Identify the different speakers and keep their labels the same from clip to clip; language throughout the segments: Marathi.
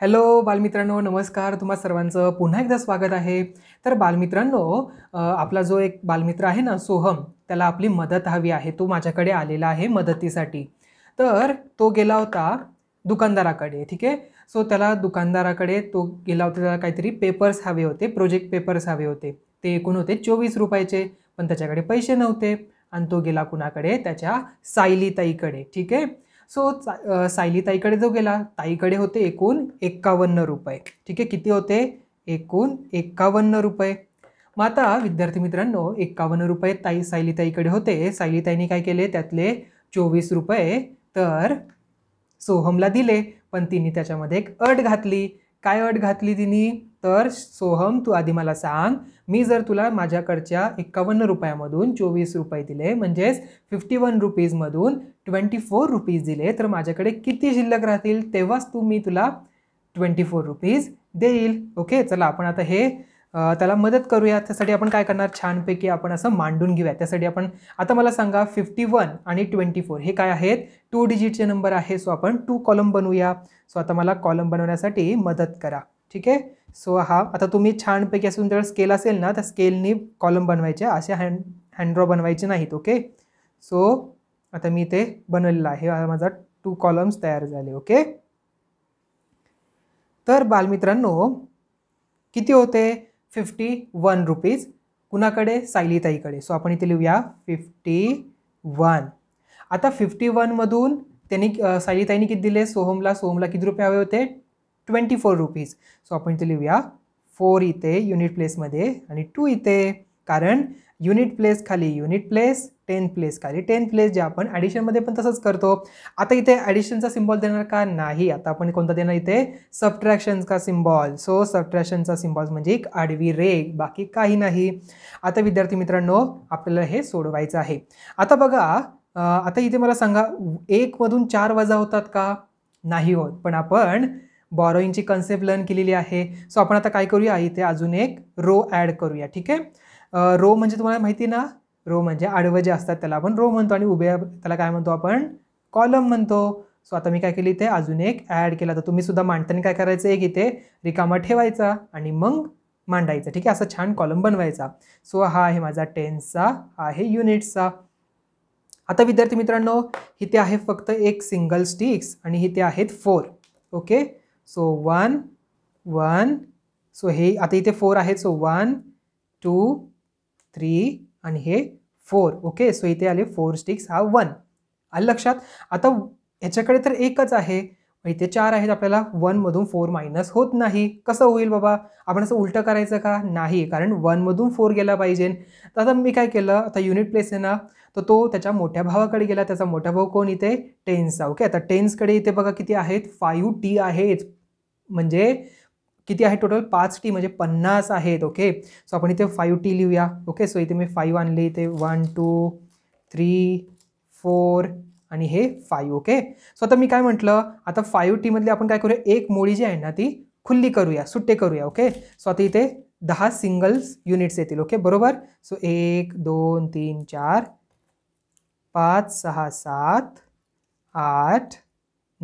Speaker 1: हॅलो बालमित्रांनो नमस्कार तुम्हा सर्वांचं पुन्हा एकदा स्वागत आहे तर बालमित्रांनो आपला जो एक बालमित्र आहे ना सोहम त्याला आपली मदत हवी आहे तो माझ्याकडे आलेला आहे मदतीसाठी तर तो गेला होता दुकानदाराकडे ठीक आहे सो त्याला दुकानदाराकडे तो गेला होता त्याला काहीतरी पेपर्स हवे होते प्रोजेक्ट पेपर्स हवे होते ते एकूण होते चोवीस रुपयाचे पण त्याच्याकडे पैसे नव्हते आणि तो गेला कुणाकडे त्याच्या सायलीताईकडे ठीक आहे सो चा ताईकडे जो गेला ताईकडे होते एकूण एक्कावन्न रुपये ठीक आहे किती होते एकूण एक्कावन्न रुपये मग आता विद्यार्थी मित्रांनो एक्कावन्न रुपये ताई सायलीताईकडे ताईकडे होते सायली ताईने काय केले त्यातले चोवीस रुपये तर सोहमला दिले पण तिने त्याच्यामध्ये एक अट घातली काय अट घातली तिने तर सोहम तू आधी मला सांग मी जर तुला माझ्याकडच्या एक्कावन्न रुपयामधून चोवीस रुपये दिले म्हणजेच फिफ्टी वन रुपीजमधून ट्वेंटी फोर रुपीज दिले तर माझ्याकडे किती शिल्लक राहतील तेव्हाच तू मी तुला ट्वेंटी फोर रुपीज देईल ओके चला आपण आता हे त्याला मदत करूया त्यासाठी आपण काय करणार छानपैकी आपण असं मांडून घेऊया त्यासाठी आपण आता मला सांगा फिफ्टी वन आणि ट्वेंटी फोर हे काय आहेत टू डिजिटचे नंबर आहे सो आपण टू कॉलम बनवूया सो आता मला कॉलम बनवण्यासाठी मदत करा ठीक आहे सो हा आता तुम्ही छानपैकी असून जर स्केल असेल ना त्या स्केलनी कॉलम बनवायचे असे हँड हँड्रॉ बनवायचे नाहीत ओके सो आता मी ते बनवलेलं आहे माझा टू कॉलम्स तयार झाले ओके तर बालमित्रांनो किती होते फिफ्टी वन रुपीज कुणाकडे सायलीताईकडे सो आपण इथे लिहूया फिफ्टी वन आता फिफ्टी वनमधून त्यांनी सायलीताईनी किती दिले सोहमला सोहमला किती रुपये हवे होते ट्वेंटी फोर रुपीज सो आपण इथे लिहूया फोर इथे युनिट प्लेसमध्ये आणि टू इथे कारण युनिट प्लेस खाली युनिट प्लेस टेन प्लेस खाली म्हणजे टेन प्लेस जे आपण ॲडिशनमध्ये पण तसंच करतो आता इथे ॲडिशनचा सिम्बॉल देणार का नाही आता आपण कोणता देणार इथे का सिम्बॉल सो सबट्रॅक्शनचा सिम्बॉल म्हणजे एक आडवी रेग बाकी काही नाही आता विद्यार्थी मित्रांनो आपल्याला हे सोडवायचं आहे आता बघा आता इथे मला सांगा एकमधून चार वजा होतात का नाही होत पण आपण बॉरोईंगची कन्सेप्ट लर्न केलेली आहे सो आपण आता काय करूया इथे अजून एक रो ॲड करूया ठीक आहे रो म्हणजे तुम्हाला माहिती ना रो म्हणजे आडवं जे असतात त्याला आपण रो म्हणतो आणि उभे त्याला काय म्हणतो आपण कॉलम म्हणतो सो आता मी काय केली इथे अजून एक ॲड केला तर तुम्ही सुद्धा मांडताना काय करायचं एक इथे रिकामा ठेवायचा आणि मग मांडायचं ठीक आहे असं छान कॉलम बनवायचा सो हा आहे माझा टेन्सचा हा आहे युनिट्सचा आता विद्यार्थी मित्रांनो इथे आहे फक्त एक सिंगल स्टिक्स आणि इथे आहेत four okay so one one so हे आता इथे फोर आहेत सो वन टू थ्री आणि हे फोर ओके सो इथे आले फोर स्टिक्स हा वन आलं लक्षात आता ह्याच्याकडे तर एकच आहे इथे चार आहेत आपल्याला वनमधून फोर मायनस होत नाही कसं होईल बाबा आपण असं उलटं करायचं का नाही कारण वनमधून फोर गेला पाहिजे तर आता मी काय केलं आता युनिट प्लेस आहे ना तर तो त्याच्या मोठ्या भावाकडे गेला त्याचा मोठा भाऊ कोण इथे टेन्सचा ओके आता टेन्सकडे इथे बघा किती आहेत फायू टी आहेत म्हणजे किती आहे टोटल पाच टी म्हणजे पन्नास आहेत ओके सो आपण इथे फाईव्ह टी लिहूया ओके सो इथे मी फाईव्ह आणले इथे वन टू थ्री फोर आणि हे फाईव्ह ओके सो आता मी काय म्हटलं आता फाईव्ह टीमधली आपण काय करूया एक मोळी जी आहे ना ती खुल्ली करूया सुट्टे करूया ओके सो आता इथे दहा सिंगल्स युनिट्स येतील ओके बरोबर सो एक दोन तीन चार पाच सहा सात आठ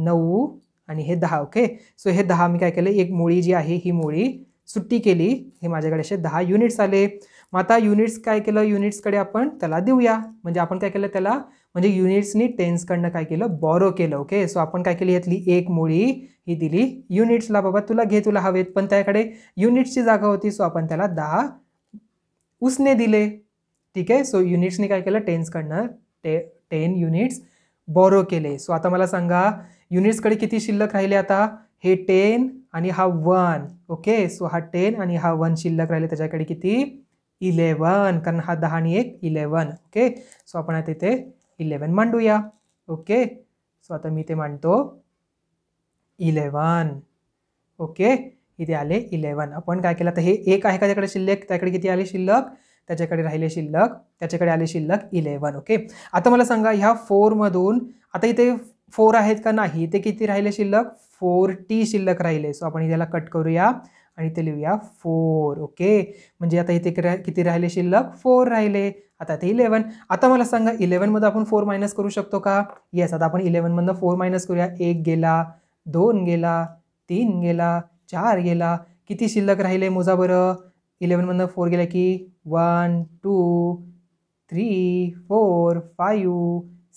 Speaker 1: नऊ आणि हे दहा ओके सो हे दहा मी काय केलं एक मुळी जी आहे ही मोळी सुट्टी केली हे माझ्याकडे असे दहा युनिट्स आले मग आता युनिट्स काय केलं युनिट्सकडे आपण त्याला देऊया म्हणजे आपण काय केलं त्याला म्हणजे युनिट्सनी टेन्सकडनं काय केलं बॉरो केलं ओके सो आपण काय केली यातली एक मुळी ही दिली युनिट्सला बाबा तुला घे तुला हवेत पण त्याकडे युनिट्सची जागा होती सो आपण त्याला दहा उसने दिले ठीक आहे सो युनिट्सनी काय केलं टेन्सकडनं टे टेन युनिट्स बॉरो केले सो आता मला सांगा युनिट्सकडे किती शिल्लक राहिले आता हे टेन आणि हा वन ओके सो हा टेन आणि हा वन शिल्लक राहिले त्याच्याकडे किती इलेवन कारण हा दहा आणि एक इलेवन ओके सो आपण आता इथे इलेवन मांडूया ओके सो आता मी ते मांडतो इलेवन ओके इथे आले इलेवन आपण काय केलं तर हे एक आहे का त्याकडे शिल्लक त्याकडे किती आले शिल्लक त्याच्याकडे राहिले शिल्लक त्याच्याकडे आले शिल्लक इलेवन ओके आता मला सांगा ह्या फोरमधून आता इथे फोर आहेत का नाही ते किती राहिले शिल्लक फोर टी शिल्लक राहिले सो आपण त्याला कट करूया आणि ते लिहूया फोर ओके म्हणजे आता इथे किती राहिले शिल्लक फोर राहिले आता ते इलेवन आता मला सांगा इलेवनमध्ये आपण फोर मायनस करू शकतो का येस आता आपण इलेवनमधनं फोर मायनस करूया एक गेला दोन गेला तीन गेला चार गेला किती शिल्लक राहिले मोजा बरं इलेवनमधनं फोर गेला की one two three four five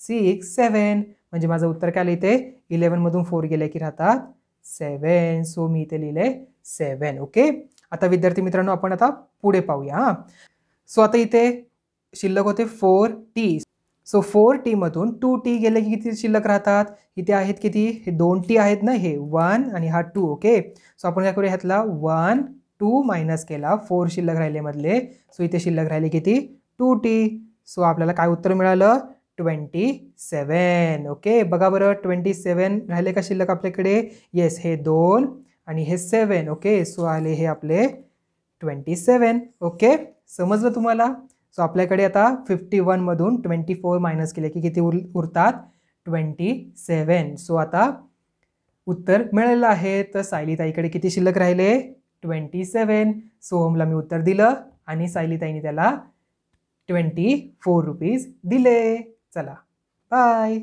Speaker 1: six seven म्हणजे माझं उत्तर काय लिहिते मधून फोर गेले की राहतात सेवन सो मी इथे लिहिले सेवन ओके आता विद्यार्थी मित्रांनो आपण आता पुढे पाहूया सो आता इथे शिल्लक होते फोर टी सो फोर टीमधून टू टी गेले की किती शिल्लक राहतात इथे आहेत किती हे दोन टी आहेत ना हे वन आणि हा टू ओके सो आपण काय करूया ह्यातला वन टू मायनस केला फोर शिल्लक राहिले मधले सो इथे शिल्लक राहिले किती टू टी सो आपल्याला काय उत्तर मिळालं ट्वेंटी सेवन ओके बघा बरं ट्वेंटी सेवन राहिले का शिल्लक आपल्याकडे येस हे दोन आणि हे सेवन ओके सो आले हे आपले ट्वेंटी सेवन ओके समजलं तुम्हाला सो आपल्याकडे आता फिफ्टी वनमधून ट्वेंटी फोर मायनस केले की किती उर उरतात ट्वेंटी सेवन सो आता उत्तर मिळालेलं आहे तर सायलीताईकडे किती शिल्लक राहिले ट्वेंटी सेवन सोहमला मी उत्तर दिलं आणि सायलीताईने त्याला ट्वेंटी फोर रुपीज दिले चला बाय